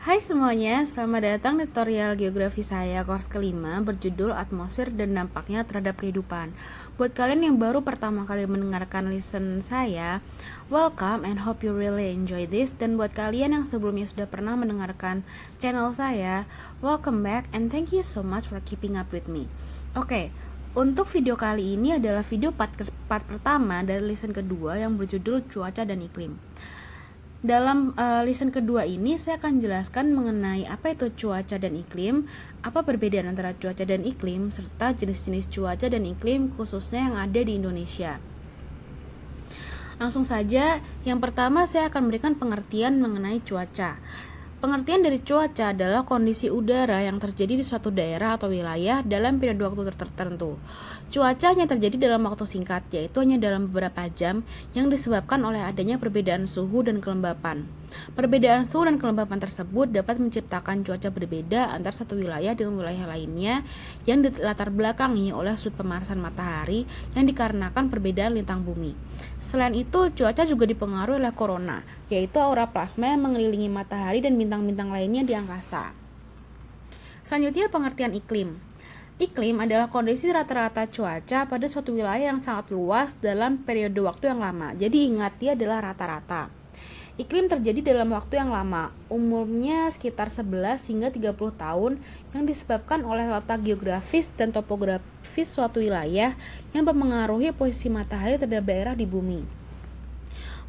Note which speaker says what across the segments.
Speaker 1: Hai semuanya, selamat datang di tutorial geografi saya course kelima berjudul Atmosfer dan Dampaknya Terhadap Kehidupan. Buat kalian yang baru pertama kali mendengarkan listen saya, welcome and hope you really enjoy this. Dan buat kalian yang sebelumnya sudah pernah mendengarkan channel saya, welcome back and thank you so much for keeping up with me. Oke, okay, untuk video kali ini adalah video part, part pertama dari listen kedua yang berjudul Cuaca dan Iklim. Dalam uh, eh, lesson kedua ini saya akan jelaskan mengenai apa itu cuaca dan iklim, apa perbedaan antara cuaca dan iklim serta jenis-jenis cuaca dan iklim khususnya yang ada di Indonesia. Langsung saja, yang pertama saya akan memberikan pengertian mengenai cuaca. Pengertian dari cuaca adalah kondisi udara yang terjadi di suatu daerah atau wilayah dalam periode waktu tertentu. Cuaca hanya terjadi dalam waktu singkat, yaitu hanya dalam beberapa jam yang disebabkan oleh adanya perbedaan suhu dan kelembapan. Perbedaan suhu dan kelembapan tersebut dapat menciptakan cuaca berbeda antar satu wilayah dengan wilayah lainnya yang dilatar belakangi oleh sudut pemanasan matahari yang dikarenakan perbedaan lintang bumi. Selain itu, cuaca juga dipengaruhi oleh corona, yaitu aura plasma yang mengelilingi matahari dan bintang-bintang lainnya di angkasa. Selanjutnya pengertian iklim. Iklim adalah kondisi rata-rata cuaca pada suatu wilayah yang sangat luas dalam periode waktu yang lama. Jadi ingat dia adalah rata-rata. Iklim terjadi dalam waktu yang lama, umurnya sekitar 11 hingga 30 tahun yang disebabkan oleh letak geografis dan topografis suatu wilayah yang mempengaruhi posisi matahari terhadap daerah di bumi.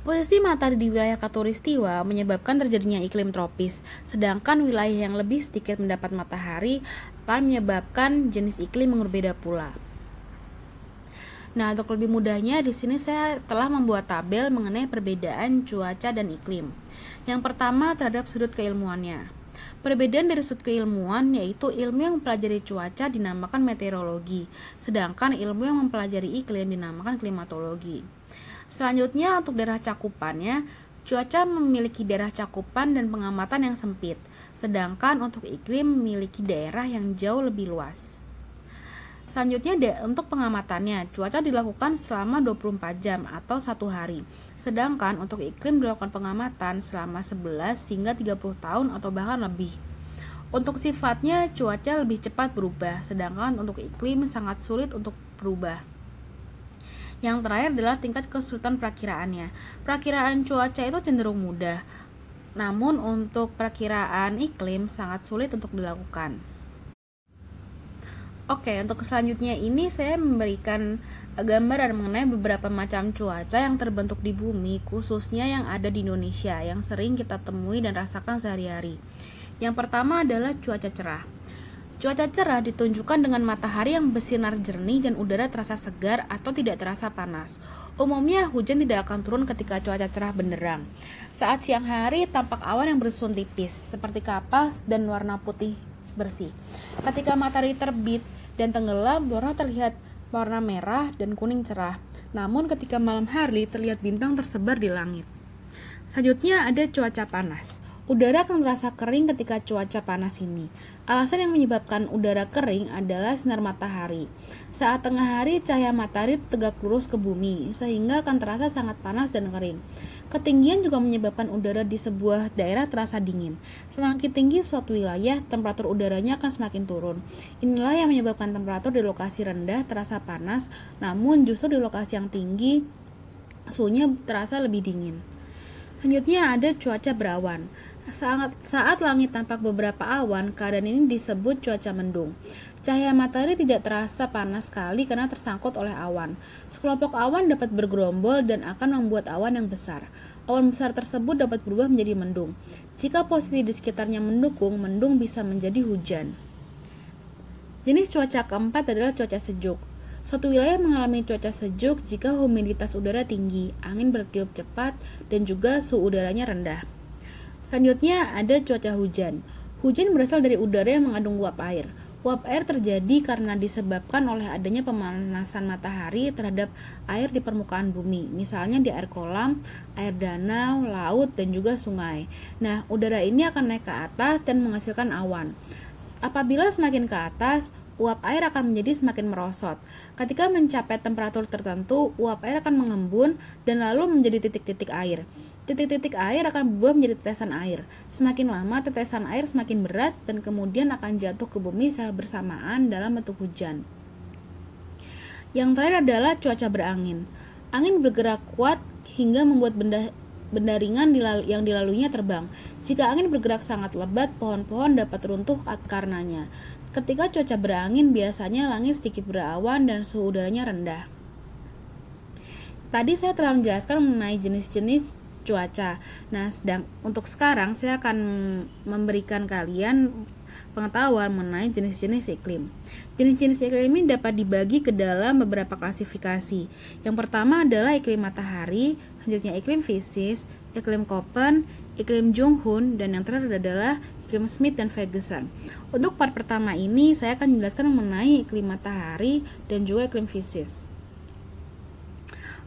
Speaker 1: Posisi matahari di wilayah Katulistiwa menyebabkan terjadinya iklim tropis, sedangkan wilayah yang lebih sedikit mendapat matahari akan menyebabkan jenis iklim yang berbeda pula. Nah, untuk lebih mudahnya di sini saya telah membuat tabel mengenai perbedaan cuaca dan iklim. Yang pertama terhadap sudut keilmuannya. Perbedaan dari sudut keilmuan yaitu ilmu yang mempelajari cuaca dinamakan meteorologi, sedangkan ilmu yang mempelajari iklim dinamakan klimatologi. Selanjutnya untuk daerah cakupannya, cuaca memiliki daerah cakupan dan pengamatan yang sempit, sedangkan untuk iklim memiliki daerah yang jauh lebih luas. Selanjutnya D, untuk pengamatannya, cuaca dilakukan selama 24 jam atau satu hari. Sedangkan untuk iklim dilakukan pengamatan selama 11 hingga 30 tahun atau bahkan lebih. Untuk sifatnya cuaca lebih cepat berubah, sedangkan untuk iklim sangat sulit untuk berubah. Yang terakhir adalah tingkat kesulitan perakiraannya. Perakiraan cuaca itu cenderung mudah, namun untuk perakiraan iklim sangat sulit untuk dilakukan. Oke, untuk selanjutnya ini saya memberikan eh, gambaran mengenai beberapa macam cuaca yang terbentuk di bumi, khususnya yang ada di Indonesia, yang sering kita temui dan rasakan sehari-hari. Yang pertama adalah cuaca cerah. Cuaca cerah ditunjukkan dengan matahari yang bersinar jernih dan udara terasa segar atau tidak terasa panas. Umumnya hujan tidak akan turun ketika cuaca cerah benderang. Saat siang hari tampak awan yang bersusun tipis seperti kapas dan warna putih bersih. Ketika matahari terbit, dan tenggelam warna terlihat warna merah dan kuning cerah. Namun ketika malam hari terlihat bintang tersebar di langit. Selanjutnya ada cuaca panas. Udara akan terasa kering ketika cuaca panas ini. Alasan yang menyebabkan udara kering adalah sinar matahari. Saat tengah hari, cahaya matahari tegak lurus ke bumi, sehingga akan terasa sangat panas dan kering. Ketinggian juga menyebabkan udara di sebuah daerah terasa dingin. Semakin tinggi suatu wilayah, temperatur udaranya akan semakin turun. Inilah yang menyebabkan temperatur di lokasi rendah terasa panas, namun justru di lokasi yang tinggi, suhunya terasa lebih dingin. Lanjutnya ada cuaca berawan. Saat, saat langit tampak beberapa awan, keadaan ini disebut cuaca mendung. Cahaya matahari tidak terasa panas sekali karena tersangkut oleh awan. Sekelompok awan dapat bergerombol dan akan membuat awan yang besar. Awan besar tersebut dapat berubah menjadi mendung. Jika posisi di sekitarnya mendukung, mendung bisa menjadi hujan. Jenis cuaca keempat adalah cuaca sejuk. Satu wilayah mengalami cuaca sejuk jika humiditas udara tinggi, angin bertiup cepat, dan juga suhu udaranya rendah. Selanjutnya ada cuaca hujan. Hujan berasal dari udara yang mengandung uap air. Uap air terjadi karena disebabkan oleh adanya pemanasan matahari terhadap air di permukaan bumi, misalnya di air kolam, air danau, laut, dan juga sungai. Nah, udara ini akan naik ke atas dan menghasilkan awan. Apabila semakin ke atas, uap air akan menjadi semakin merosot. Ketika mencapai temperatur tertentu, uap air akan mengembun dan lalu menjadi titik-titik air. Titik-titik air akan berubah menjadi tetesan air. Semakin lama, tetesan air semakin berat dan kemudian akan jatuh ke bumi secara bersamaan dalam bentuk hujan. Yang terakhir adalah cuaca berangin. Angin bergerak kuat hingga membuat benda benda ringan yang dilaluinya terbang. Jika angin bergerak sangat lebat, pohon-pohon dapat runtuh karenanya. Ketika cuaca berangin, biasanya langit sedikit berawan dan suhu udaranya rendah. Tadi saya telah menjelaskan mengenai jenis-jenis cuaca. Nah, sedang untuk sekarang saya akan memberikan kalian pengetahuan mengenai jenis-jenis iklim. Jenis-jenis iklim ini dapat dibagi ke dalam beberapa klasifikasi. Yang pertama adalah iklim matahari, selanjutnya iklim Fisis, iklim Koppen, iklim Jung Junghun, dan yang terakhir adalah iklim Smith dan Ferguson. Untuk part pertama ini, saya akan menjelaskan mengenai iklim matahari dan juga iklim Fisis.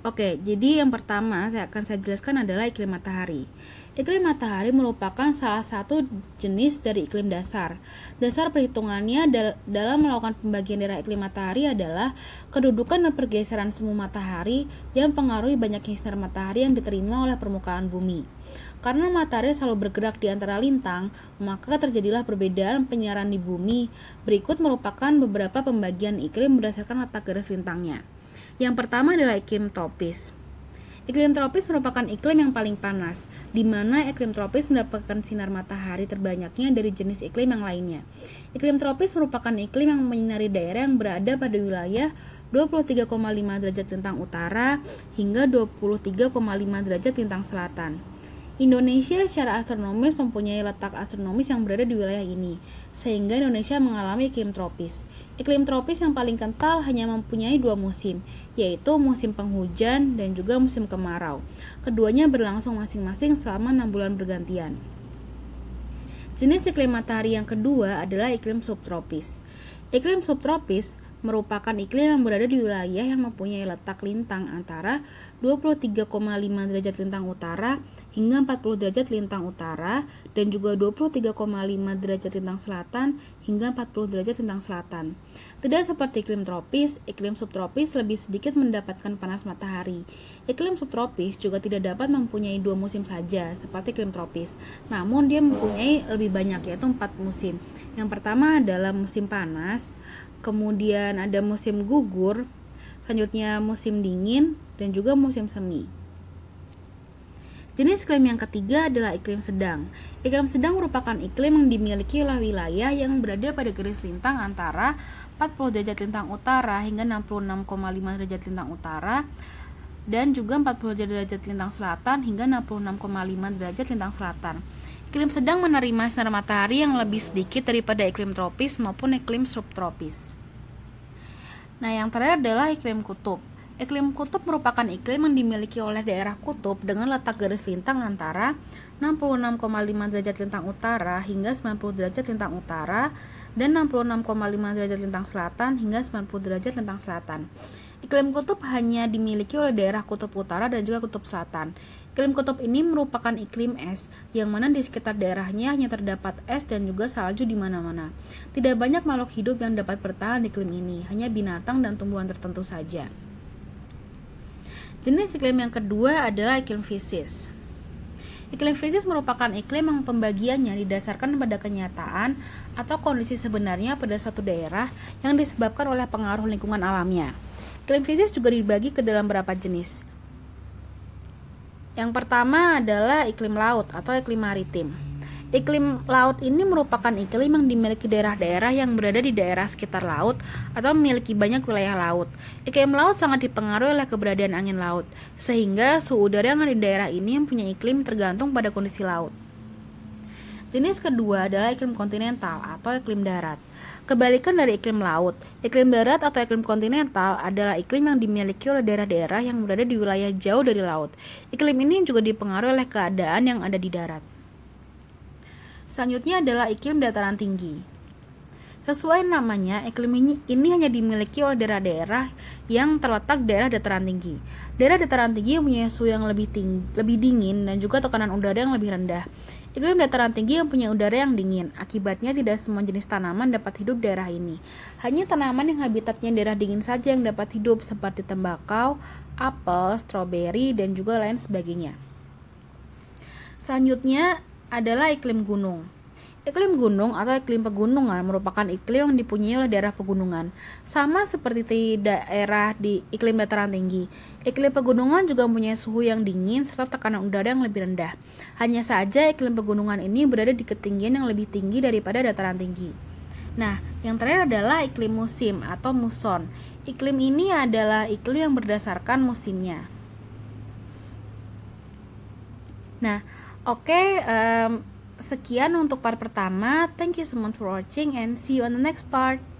Speaker 1: Oke, jadi yang pertama saya akan saya jelaskan adalah iklim matahari. Iklim matahari merupakan salah satu jenis dari iklim dasar. Dasar perhitungannya dal dalam melakukan pembagian daerah iklim matahari adalah kedudukan dan pergeseran semu matahari yang pengaruhi banyaknya sinar matahari yang diterima oleh permukaan bumi. Karena matahari selalu bergerak di antara lintang, maka terjadilah perbedaan penyiaran di bumi. Berikut merupakan beberapa pembagian iklim berdasarkan letak garis lintangnya. Yang pertama adalah iklim tropis. Iklim tropis merupakan iklim yang paling panas, di mana iklim tropis mendapatkan sinar matahari terbanyaknya dari jenis iklim yang lainnya. Iklim tropis merupakan iklim yang menyinari daerah yang berada pada wilayah 23,5 derajat lintang utara hingga 23,5 derajat lintang selatan. Indonesia secara astronomis mempunyai letak astronomis yang berada di wilayah ini, sehingga Indonesia mengalami iklim tropis. Iklim tropis yang paling kental hanya mempunyai dua musim, yaitu musim penghujan dan juga musim kemarau. Keduanya berlangsung masing-masing selama enam bulan bergantian. Jenis iklim matahari yang kedua adalah iklim subtropis. Iklim subtropis merupakan iklim yang berada di wilayah yang mempunyai letak lintang antara 23,5 derajat lintang utara hingga 40 derajat lintang utara dan juga 23,5 derajat lintang selatan hingga 40 derajat lintang selatan. Tidak seperti iklim tropis, iklim subtropis lebih sedikit mendapatkan panas matahari. Iklim subtropis juga tidak dapat mempunyai dua musim saja seperti iklim tropis. Namun dia mempunyai lebih banyak yaitu empat musim. Yang pertama adalah musim panas, kemudian ada musim gugur, selanjutnya musim dingin, dan juga musim semi. Jenis iklim yang ketiga adalah iklim sedang. Iklim sedang merupakan iklim yang dimiliki oleh wilayah yang berada pada garis lintang antara 40 derajat lintang utara hingga 66,5 derajat lintang utara dan juga 40 derajat lintang selatan hingga 66,5 derajat lintang selatan. Iklim sedang menerima sinar matahari yang lebih sedikit daripada iklim tropis maupun iklim subtropis. Nah, yang terakhir adalah iklim kutub. Iklim kutub merupakan iklim yang dimiliki oleh daerah kutub dengan letak garis lintang antara 66,5 derajat lintang utara hingga 90 derajat lintang utara dan 66,5 derajat lintang selatan hingga 90 derajat lintang selatan. Iklim kutub hanya dimiliki oleh daerah kutub utara dan juga kutub selatan. Iklim kutub ini merupakan iklim es, yang mana di sekitar daerahnya hanya terdapat es dan juga salju di mana-mana. Tidak banyak makhluk hidup yang dapat bertahan di iklim ini, hanya binatang dan tumbuhan tertentu saja. Jenis iklim yang kedua adalah iklim fisis. Iklim fisik merupakan iklim yang pembagiannya didasarkan pada kenyataan atau kondisi sebenarnya pada suatu daerah yang disebabkan oleh pengaruh lingkungan alamnya. Iklim fisik juga dibagi ke dalam beberapa jenis. Yang pertama adalah iklim laut atau iklim maritim. Iklim laut ini merupakan iklim yang dimiliki daerah-daerah yang berada di daerah sekitar laut atau memiliki banyak wilayah laut. Iklim laut sangat dipengaruhi oleh keberadaan angin laut, sehingga suhu udara yang ada di daerah ini yang punya iklim tergantung pada kondisi laut. Jenis kedua adalah iklim kontinental atau iklim darat. Kebalikan dari iklim laut, iklim darat atau iklim kontinental adalah iklim yang dimiliki oleh daerah-daerah yang berada di wilayah jauh dari laut. Iklim ini juga dipengaruhi oleh keadaan yang ada di darat. Selanjutnya adalah iklim dataran tinggi. Sesuai namanya, iklim ini, ini hanya dimiliki oleh daerah-daerah yang terletak daerah dataran tinggi. Daerah dataran tinggi punya suhu yang lebih tinggi, lebih dingin dan juga tekanan udara yang lebih rendah. Iklim dataran tinggi yang punya udara yang dingin, akibatnya tidak semua jenis tanaman dapat hidup di daerah ini. Hanya tanaman yang habitatnya daerah dingin saja yang dapat hidup seperti tembakau, apel, stroberi, dan juga lain sebagainya. Selanjutnya, adalah iklim gunung. Iklim gunung atau iklim pegunungan merupakan iklim yang dipunyai oleh daerah pegunungan. Sama seperti di daerah di iklim dataran tinggi, iklim pegunungan juga mempunyai suhu yang dingin serta tekanan udara yang lebih rendah. Hanya saja iklim pegunungan ini berada di ketinggian yang lebih tinggi daripada dataran tinggi. Nah, yang terakhir adalah iklim musim atau muson. Iklim ini adalah iklim yang berdasarkan musimnya. Nah, Oke, okay, um, sekian untuk part pertama. Thank you so much for watching and see you on the next part.